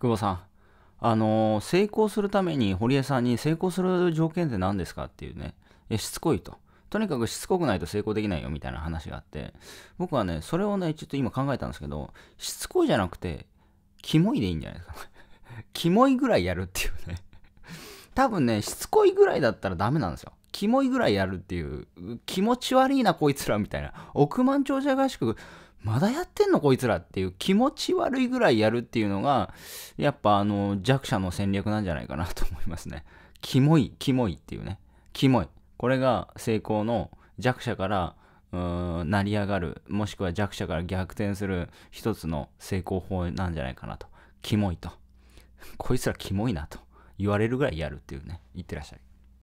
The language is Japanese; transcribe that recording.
久保さん、あのー、成功するために堀江さんに成功する条件って何ですかっていうね、えしつこいと。とにかくしつこくないと成功できないよみたいな話があって、僕はね、それをね、ちょっと今考えたんですけど、しつこいじゃなくて、キモいでいいんじゃないですか、キモいぐらいやるっていうね。多分ね、しつこいぐらいだったらダメなんですよ。キモいぐらいやるっていう、気持ち悪いな、こいつらみたいな。億万長者合宿、まだやってのこいつらっていう気持ち悪いぐらいやるっていうのが、やっぱあの弱者の戦略なんじゃないかなと思いますね。キモい、キモいっていうね。キモい。これが成功の弱者から成り上がる、もしくは弱者から逆転する一つの成功法なんじゃないかなと。キモいと。こいつらキモいなと言われるぐらいやるっていうね。いってらっしゃい。